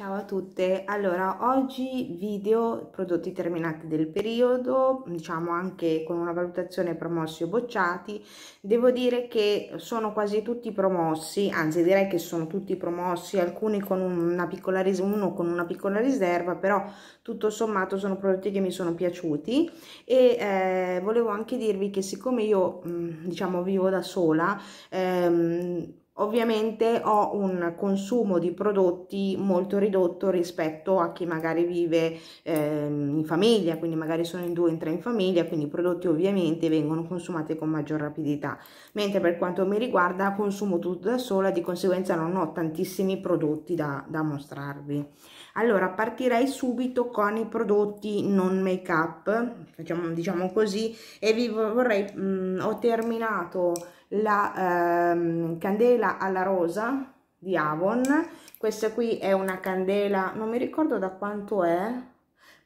Ciao a tutte, allora oggi video prodotti terminati del periodo, diciamo anche con una valutazione promossi o bocciati, devo dire che sono quasi tutti promossi, anzi direi che sono tutti promossi, alcuni con una piccola, riserva, uno con una piccola riserva, però tutto sommato sono prodotti che mi sono piaciuti e eh, volevo anche dirvi che siccome io mm, diciamo vivo da sola, ehm, Ovviamente ho un consumo di prodotti molto ridotto rispetto a chi magari vive eh, in famiglia, quindi magari sono in due o in tre in famiglia, quindi i prodotti ovviamente vengono consumati con maggior rapidità. Mentre per quanto mi riguarda consumo tutto da sola, di conseguenza non ho tantissimi prodotti da, da mostrarvi. Allora partirei subito con i prodotti non make up, diciamo, diciamo così, e vi vorrei, mh, mhmm, ho terminato la ehm, candela alla rosa di Avon questa qui è una candela non mi ricordo da quanto è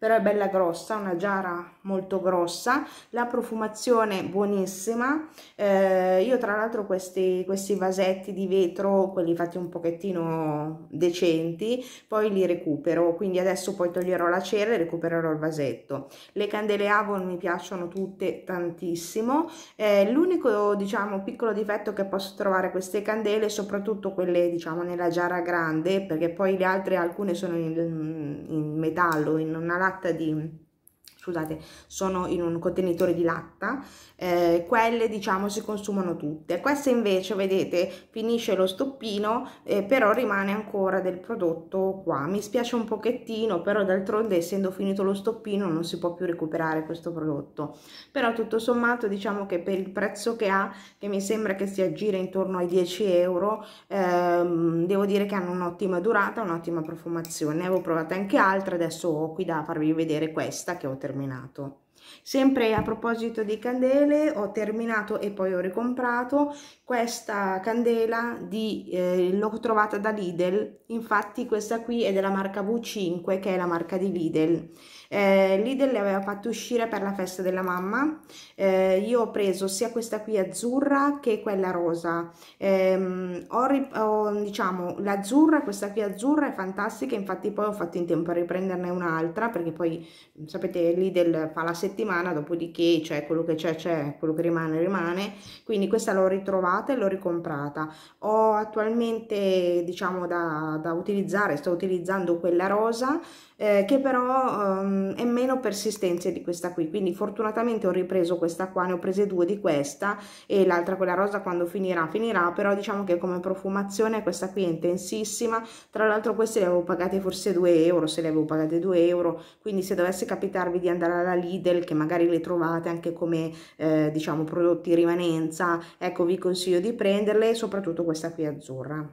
però è bella grossa, una giara molto grossa, la profumazione buonissima, eh, io tra l'altro questi, questi vasetti di vetro, quelli fatti un pochettino decenti, poi li recupero, quindi adesso poi toglierò la cera e recupererò il vasetto. Le candele Avon mi piacciono tutte tantissimo, eh, l'unico diciamo piccolo difetto che posso trovare queste candele, soprattutto quelle diciamo nella giara grande, perché poi le altre alcune sono in, in metallo, in una lacca fatta di scusate, sono in un contenitore di latta, eh, quelle diciamo si consumano tutte. Questa invece, vedete, finisce lo stoppino, eh, però rimane ancora del prodotto qua. Mi spiace un pochettino, però d'altronde essendo finito lo stoppino non si può più recuperare questo prodotto. Però tutto sommato diciamo che per il prezzo che ha, che mi sembra che si aggira intorno ai 10 euro, ehm, devo dire che hanno un'ottima durata, un'ottima profumazione. Ne avevo provate anche altre, adesso ho qui da farvi vedere questa che ho terminato terminato sempre a proposito di candele ho terminato e poi ho ricomprato questa candela di eh, l'ho trovata da Lidl infatti questa qui è della marca V5 che è la marca di Lidl eh, Lidl le aveva fatte uscire per la festa della mamma eh, io ho preso sia questa qui azzurra che quella rosa eh, ho, ho, diciamo l'azzurra questa qui azzurra è fantastica infatti poi ho fatto in tempo a riprenderne un'altra perché poi sapete Lidl fa la settimana dopodiché cioè quello che c'è c'è quello che rimane rimane quindi questa l'ho ritrovata e l'ho ricomprata ho attualmente diciamo da, da utilizzare sto utilizzando quella rosa eh, che però um, è meno persistente di questa qui quindi fortunatamente ho ripreso questa qua ne ho prese due di questa e l'altra quella rosa quando finirà finirà però diciamo che come profumazione questa qui è intensissima tra l'altro queste le avevo pagate forse 2 euro se le avevo pagate 2 euro quindi se dovesse capitarvi di andare alla Lidl che magari le trovate anche come eh, diciamo prodotti rimanenza ecco vi consiglio di prenderle soprattutto questa qui azzurra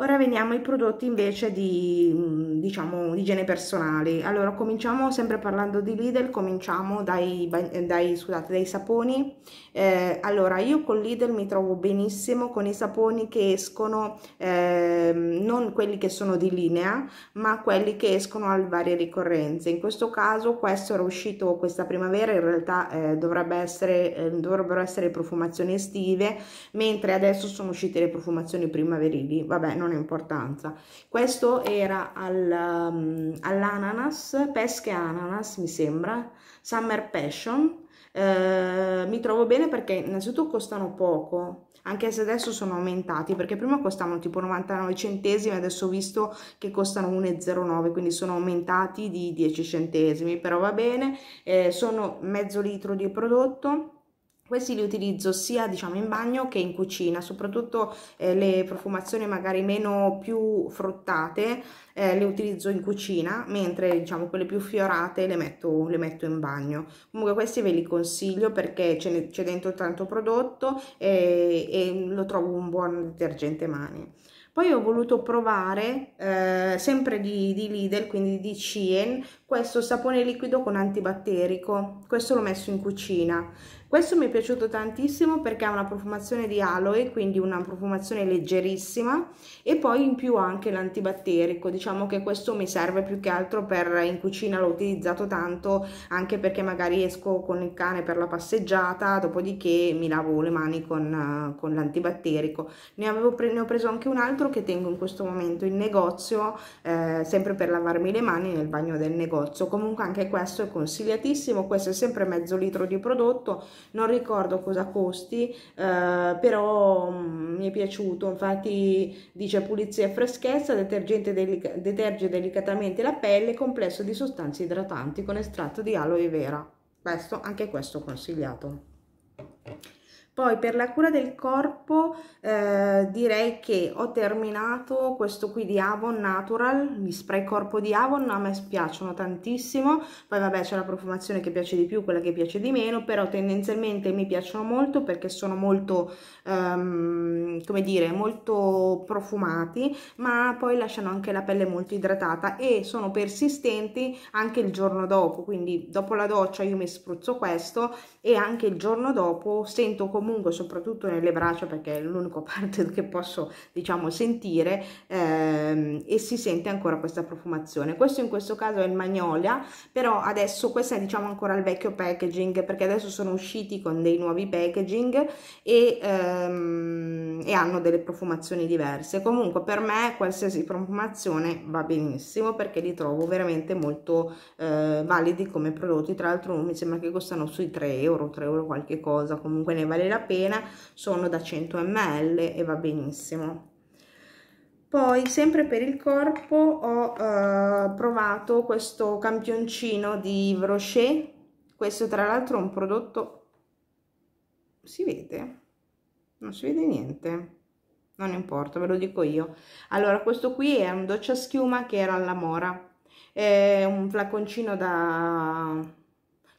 Ora veniamo ai prodotti invece di, mm, diciamo, di igiene personale. Allora, cominciamo sempre parlando di Lidl, cominciamo dai, dai, scusate, dai saponi. Eh, allora, io con Lidl mi trovo benissimo con i saponi che escono, eh, non quelli che sono di linea, ma quelli che escono a varie ricorrenze. In questo caso, questo era uscito questa primavera, in realtà eh, dovrebbe essere, eh, dovrebbero essere profumazioni estive, mentre adesso sono uscite le profumazioni primaverili. Vabbè, non non importanza. Questo era al, um, all'ananas, pesche ananas mi sembra, Summer Passion. Eh, mi trovo bene perché innanzitutto costano poco, anche se adesso sono aumentati, perché prima costavano tipo 99 centesimi, adesso ho visto che costano 1,09, quindi sono aumentati di 10 centesimi, però va bene, eh, sono mezzo litro di prodotto questi li utilizzo sia diciamo in bagno che in cucina, soprattutto eh, le profumazioni magari meno più fruttate eh, le utilizzo in cucina, mentre diciamo quelle più fiorate le metto, le metto in bagno. Comunque questi ve li consiglio perché c'è dentro tanto prodotto e, eh, e, lo trovo un buon detergente mani. Poi ho voluto provare, eh, sempre di, di Lidl, quindi di Cien, questo sapone liquido con antibatterico. Questo l'ho messo in cucina. Questo mi è piaciuto tantissimo perché ha una profumazione di aloe, quindi una profumazione leggerissima e poi in più anche l'antibatterico. Diciamo che questo mi serve più che altro per in cucina, l'ho utilizzato tanto anche perché magari esco con il cane per la passeggiata, dopodiché mi lavo le mani con, con l'antibatterico. Ne, ne, ho preso anche un altro che tengo in questo momento in negozio, eh, sempre per lavarmi le mani nel bagno del negozio. Comunque anche questo è consigliatissimo, questo è sempre mezzo litro di prodotto non ricordo cosa costi, eh, però mh, mm, mi è piaciuto, infatti dice pulizia e freschezza, detergente delica deterge delicatamente la pelle, complesso di sostanze idratanti con estratto di aloe vera. Questo, anche questo consigliato poi per la cura del corpo eh, direi che ho terminato questo qui di Avon Natural, gli spray corpo di Avon, a me piacciono tantissimo, poi vabbè c'è la profumazione che piace di più, quella che piace di meno, però tendenzialmente mi piacciono molto perché sono molto, um, come dire, molto profumati, ma poi lasciano anche la pelle molto idratata e sono persistenti anche il giorno dopo, quindi dopo la doccia io mi spruzzo questo e anche il giorno dopo sento comunque comunque soprattutto nelle braccia perché è l'unica parte che posso diciamo sentire ehm, e si sente ancora questa profumazione questo in questo caso è il magnolia però adesso questo è diciamo ancora il vecchio packaging perché adesso sono usciti con dei nuovi packaging e, ehm, e hanno delle profumazioni diverse comunque per me qualsiasi profumazione va benissimo perché li trovo veramente molto eh, validi come prodotti tra l'altro mi sembra che costano sui 3 euro 3 euro qualche cosa comunque ne vale la pena, sono da 100 ml e va benissimo poi sempre per il corpo ho eh, provato questo campioncino di Vrochet questo tra l'altro è un prodotto si vede? non si vede niente non importa ve lo dico io allora questo qui è un doccia schiuma che era alla mora è un flaconcino da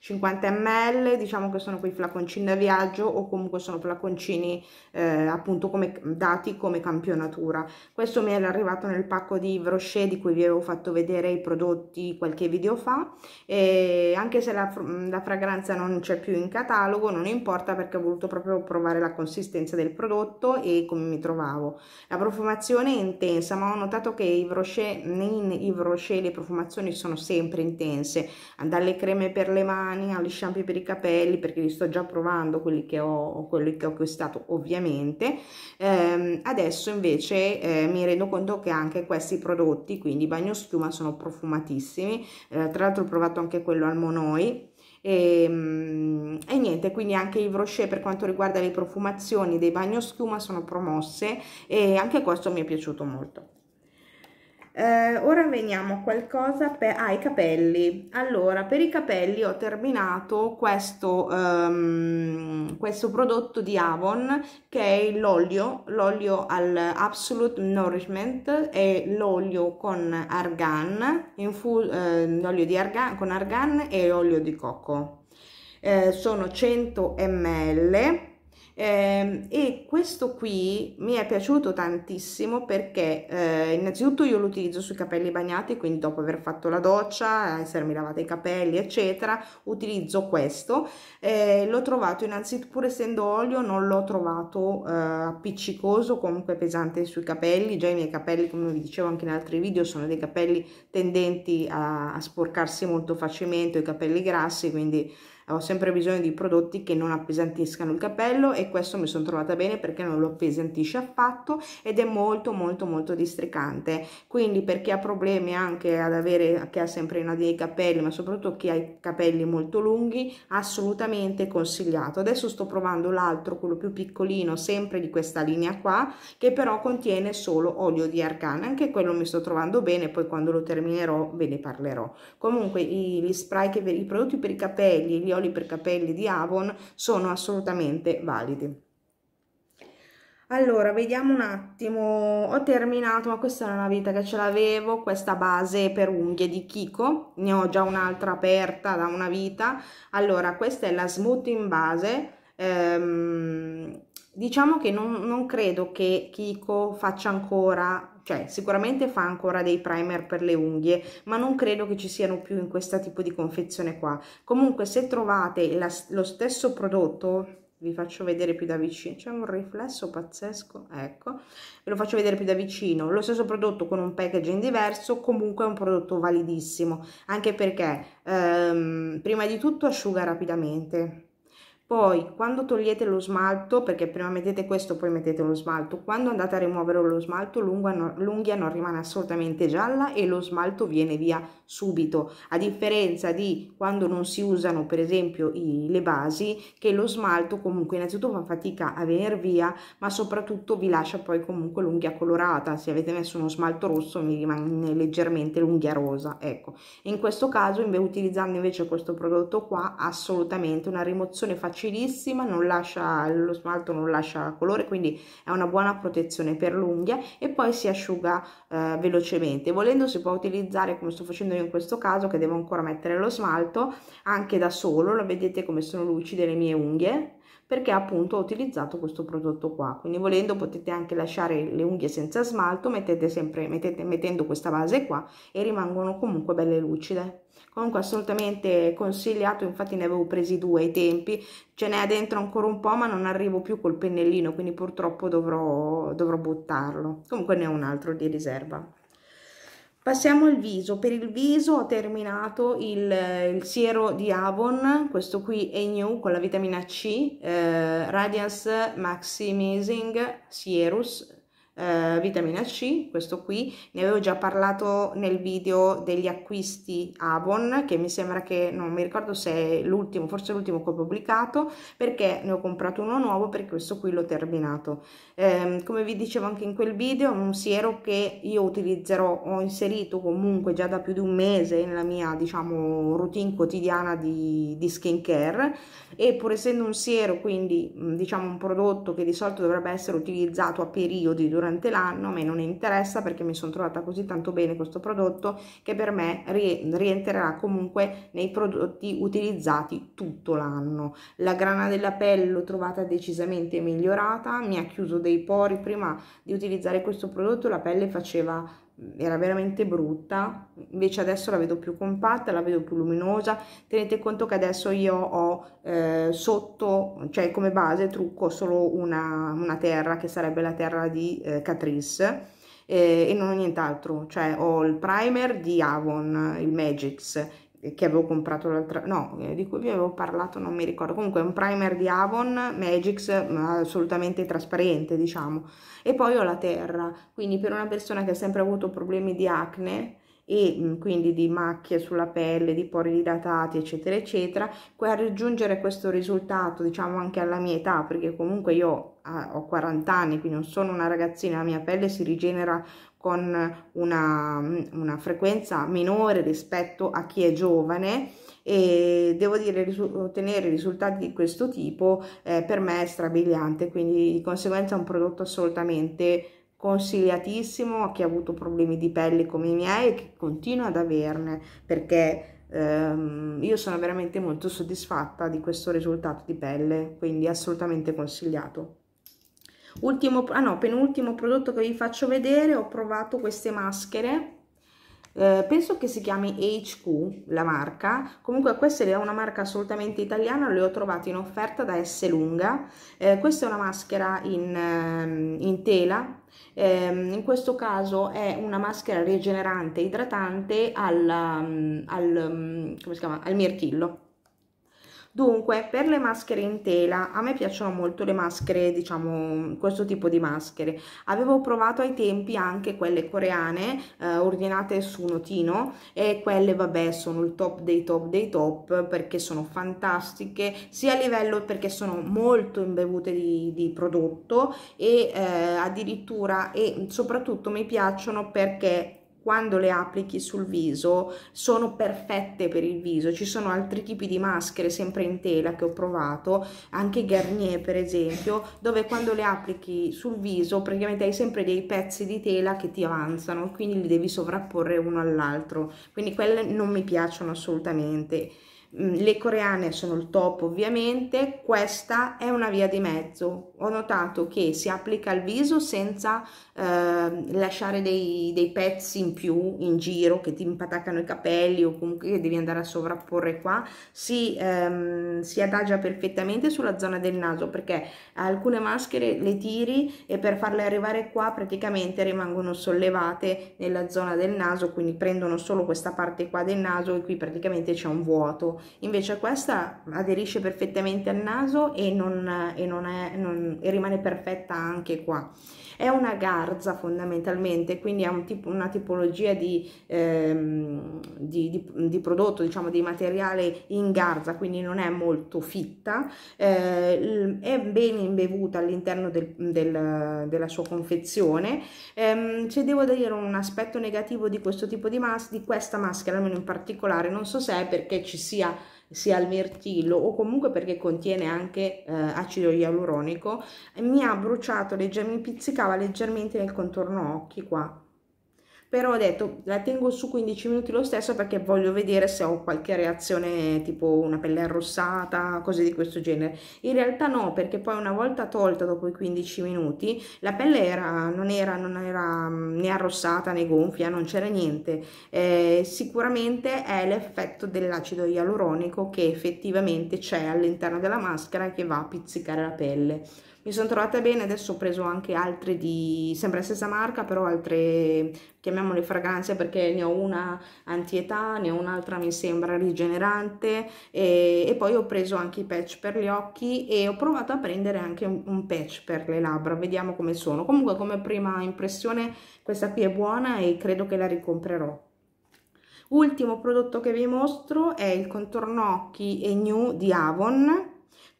50 ml diciamo che sono quei flaconcini da viaggio o comunque sono flaconcini eh, appunto come, dati come campionatura questo mi era arrivato nel pacco di Brochet di cui vi avevo fatto vedere i prodotti qualche video fa e anche se la, la fragranza non c'è più in catalogo non importa perché ho voluto proprio provare la consistenza del prodotto e come mi trovavo la profumazione è intensa ma ho notato che i Brochet, in Yves Rocher le profumazioni sono sempre intense dalle creme per le mani mani, agli shampoo per i capelli perché li sto già provando quelli che ho, quelli che ho acquistato ovviamente ehm, adesso invece eh, mi rendo conto che anche questi prodotti quindi bagno schiuma sono profumatissimi eh, tra l'altro ho provato anche quello al monoi e, ehm, e, niente quindi anche i Rocher per quanto riguarda le profumazioni dei bagno schiuma sono promosse e anche questo mi è piaciuto molto eh, ora veniamo a qualcosa per ah, i capelli allora per i capelli ho terminato questo, um, questo prodotto di Avon che è l'olio l'olio al Absolute Nourishment e l'olio con argan eh, l'olio di argan con argan e olio di cocco eh, sono 100 ml eh, e questo qui mi è piaciuto tantissimo perché eh, innanzitutto io lo utilizzo sui capelli bagnati, quindi dopo aver fatto la doccia, essermi lavata i capelli, eccetera, utilizzo questo. Eh, l'ho trovato innanzitutto, pur essendo olio, non l'ho trovato eh, appiccicoso, comunque pesante sui capelli. Già i miei capelli, come vi dicevo anche in altri video, sono dei capelli tendenti a, a sporcarsi molto facilmente, i capelli grassi, quindi ho sempre bisogno di prodotti che non appesantiscano il capello e questo mi sono trovata bene perché non lo appesantisce affatto ed è molto molto molto districante quindi per chi ha problemi anche ad avere che ha sempre una dei capelli ma soprattutto chi ha i capelli molto lunghi assolutamente consigliato adesso sto provando l'altro quello più piccolino sempre di questa linea qua che però contiene solo olio di arcana anche quello mi sto trovando bene poi quando lo terminerò ve ne parlerò comunque gli spray che i prodotti per i capelli gli oli oli per capelli di Avon sono assolutamente validi. Allora, vediamo un attimo, ho terminato, ma questa è una vita che ce l'avevo, questa base per unghie di Kiko, ne ho già un'altra aperta da una vita. Allora, questa è la Smooth in base, ehm, diciamo che non, non credo che Kiko faccia ancora cioè sicuramente fa ancora dei primer per le unghie ma non credo che ci siano più in questo tipo di confezione qua comunque se trovate la, lo stesso prodotto vi faccio vedere più da vicino c'è un riflesso pazzesco ecco ve lo faccio vedere più da vicino lo stesso prodotto con un packaging diverso comunque è un prodotto validissimo anche perché ehm, prima di tutto asciuga rapidamente poi quando togliete lo smalto, perché prima mettete questo poi mettete lo smalto, quando andate a rimuovere lo smalto l'unghia non rimane assolutamente gialla e lo smalto viene via subito, a differenza di quando non si usano per esempio i, le basi, che lo smalto comunque innanzitutto fa fatica a venire via, ma soprattutto vi lascia poi comunque l'unghia colorata, se avete messo uno smalto rosso mi rimane leggermente l'unghia rosa, ecco. In questo caso invece, utilizzando invece questo prodotto qua assolutamente una rimozione facile non lascia, lo smalto non lascia colore, quindi è una buona protezione per l'unghia e poi si asciuga eh, velocemente. Volendo si può utilizzare, come sto facendo io in questo caso, che devo ancora mettere lo smalto, anche da solo, lo vedete come sono lucide le mie unghie, perché appunto ho utilizzato questo prodotto qua quindi volendo potete anche lasciare le unghie senza smalto mettete sempre mettete, mettendo questa base qua e rimangono comunque belle lucide comunque assolutamente consigliato infatti ne avevo presi due ai tempi ce n'è dentro ancora un po' ma non arrivo più col pennellino quindi purtroppo dovrò, dovrò buttarlo comunque ne ho un altro di riserva Passiamo al viso, per il viso ho terminato il, il siero di Avon, questo qui è new con la vitamina C, eh, Radiance Maximizing Sierus eh, vitamina C, questo qui, ne avevo già parlato nel video degli acquisti Avon, che mi sembra che, non mi ricordo se è l'ultimo, forse l'ultimo che ho pubblicato, perché ne ho comprato uno nuovo, perché questo qui l'ho terminato. Eh, come vi dicevo anche in quel video, un siero che io utilizzerò, ho inserito comunque già da più di un mese nella mia, diciamo, routine quotidiana di, di skincare, e pur essendo un siero, quindi diciamo un prodotto che di solito dovrebbe essere utilizzato a periodi durante durante l'anno, a me non interessa perché mi sono trovata così tanto bene questo prodotto che per me rientrerà comunque nei prodotti utilizzati tutto l'anno. La grana della pelle l'ho trovata decisamente migliorata, mi ha chiuso dei pori, prima di utilizzare questo prodotto la pelle faceva era veramente brutta, invece adesso la vedo più compatta, la vedo più luminosa, tenete conto che adesso io ho eh, sotto, cioè come base trucco solo una, una terra che sarebbe la terra di eh, Catrice eh, e non ho nient'altro, cioè ho il primer di Avon, il Magix, eh, che avevo comprato l'altra, no, eh, di cui vi avevo parlato, non mi ricordo. Comunque è un primer di Avon Magix assolutamente trasparente, diciamo. E poi ho la terra, quindi per una persona che ha sempre avuto problemi di acne e mm, quindi di macchie sulla pelle, di pori dilatati, eccetera, eccetera, per raggiungere questo risultato, diciamo anche alla mia età, perché comunque io ah, ho 40 anni, quindi non sono una ragazzina, la mia pelle si rigenera con una, una frequenza minore rispetto a chi è giovane e devo dire ottenere risultati di questo tipo eh, per me è strabiliante quindi di conseguenza è un prodotto assolutamente consigliatissimo a chi ha avuto problemi di pelle come i miei e che continua ad averne perché ehm, io sono veramente molto soddisfatta di questo risultato di pelle quindi assolutamente consigliato ultimo ah no penultimo prodotto che vi faccio vedere ho provato queste maschere eh, penso che si chiami HQ la marca comunque questa è una marca assolutamente italiana le ho trovate in offerta da S lunga eh, questa è una maschera in, ehm, in tela eh, in questo caso è una maschera rigenerante idratante al, mm, al, mm, al mirtillo dunque per le maschere in tela a me piacciono molto le maschere diciamo questo tipo di maschere avevo provato ai tempi anche quelle coreane eh, ordinate su notino e quelle vabbè sono il top dei top dei top perché sono fantastiche sia a livello perché sono molto imbevute di, di prodotto e eh, addirittura e soprattutto mi piacciono perché quando le applichi sul viso sono perfette per il viso ci sono altri tipi di maschere sempre in tela che ho provato anche Garnier per esempio dove quando le applichi sul viso praticamente hai sempre dei pezzi di tela che ti avanzano quindi li devi sovrapporre uno all'altro quindi quelle non mi piacciono assolutamente Mm, le coreane sono il top ovviamente, questa è una via di mezzo. Ho notato che si applica al viso senza eh, lasciare dei, dei, pezzi in più in giro che ti impataccano i capelli o comunque che devi andare a sovrapporre qua, si, ehm, si adagia perfettamente sulla zona del naso perché alcune maschere le tiri e per farle arrivare qua praticamente rimangono sollevate nella zona del naso, quindi prendono solo questa parte qua del naso e qui praticamente c'è un vuoto invece questa aderisce perfettamente al naso e, non, e, non è, non, e rimane perfetta anche qua è una garza fondamentalmente, quindi è un tipo, una tipologia di, ehm, di, di, di, prodotto, diciamo di materiale in garza, quindi non è molto fitta, eh, è ben imbevuta all'interno del, del, della sua confezione. Eh, se devo dire un aspetto negativo di questo tipo di, maschera, di questa maschera, almeno in particolare, non so se è perché ci sia sia al mirtillo o comunque perché contiene anche eh, acido ialuronico mi ha bruciato leggermente mi pizzicava leggermente nel contorno occhi qua però ho detto la tengo su 15 minuti lo stesso perché voglio vedere se ho qualche reazione tipo una pelle arrossata cose di questo genere in realtà no perché poi una volta tolta dopo i 15 minuti la pelle era, non, era, non era mm, né arrossata né gonfia non c'era niente eh, sicuramente è l'effetto dell'acido ialuronico che effettivamente c'è all'interno della maschera che va a pizzicare la pelle mi sono trovata bene adesso ho preso anche altre di sempre la stessa marca però altre chiamiamole fragranze perché ne ho una antietà ne ho un'altra mi sembra rigenerante e, e, poi ho preso anche i patch per gli occhi e ho provato a prendere anche un, un patch per le labbra vediamo come sono comunque come prima impressione questa qui è buona e credo che la ricomprerò Ultimo prodotto che vi mostro è il contorno occhi e new di Avon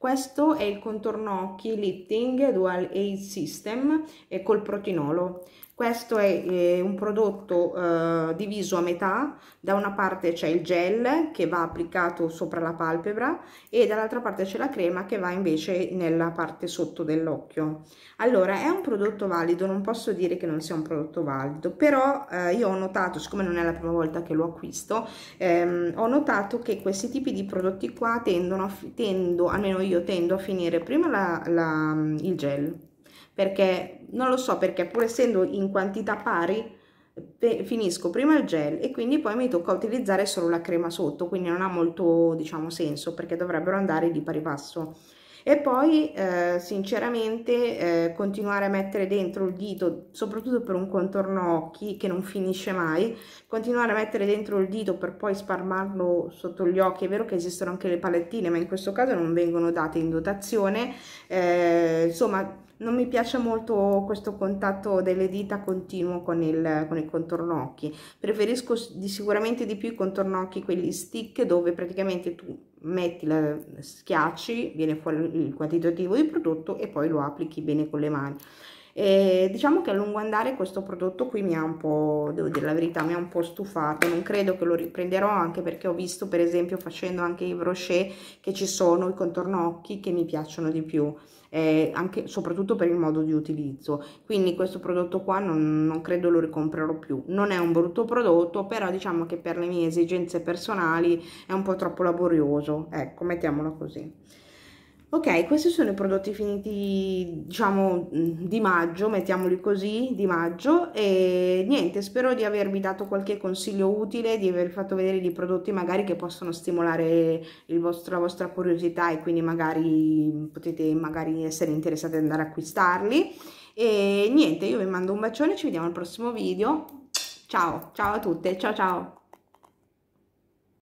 questo è il contorno occhi Lifting Dual Aid System eh, col protinolo questo è eh, un prodotto eh, diviso a metà, da una parte c'è il gel che va applicato sopra la palpebra e dall'altra parte c'è la crema che va invece nella parte sotto dell'occhio. Allora è un prodotto valido, non posso dire che non sia un prodotto valido, però eh, io ho notato, siccome non è la prima volta che lo acquisto, ehm, ho notato che questi tipi di prodotti qua tendono, a, tendo, almeno io tendo a finire prima la, la, il gel perché non lo so perché pur essendo in quantità pari finisco prima il gel e quindi poi mi tocca utilizzare solo la crema sotto quindi non ha molto diciamo senso perché dovrebbero andare di pari passo e poi eh, sinceramente eh, continuare a mettere dentro il dito soprattutto per un contorno occhi che non finisce mai continuare a mettere dentro il dito per poi spalmarlo sotto gli occhi è vero che esistono anche le palettine ma in questo caso non vengono date in dotazione eh, insomma non mi piace molto questo contatto delle dita continuo con il, con il, contorno occhi preferisco di sicuramente di più i contorno occhi quelli stick dove praticamente tu metti la, schiacci, viene fuori il quantitativo di prodotto e poi lo applichi bene con le mani. E diciamo che a lungo andare questo prodotto qui mi ha un po', devo dire la verità, mi ha un po' stufato, non credo che lo riprenderò anche perché ho visto per esempio facendo anche i brochet che ci sono i contorno occhi che mi piacciono di più eh, anche soprattutto per il modo di utilizzo quindi questo prodotto qua non, non credo lo ricomprerò più non è un brutto prodotto però diciamo che per le mie esigenze personali è un po' troppo laborioso ecco mettiamolo così Ok, questi sono i prodotti finiti, diciamo, mm, di maggio, mettiamoli così, di maggio, e niente, spero di avervi dato qualche consiglio utile, di aver fatto vedere dei prodotti magari che possono stimolare vostro, la vostra curiosità e quindi magari potete magari essere interessati ad andare a acquistarli. E niente, io vi mando un bacione, ci vediamo al prossimo video. Ciao, ciao a tutte, ciao ciao!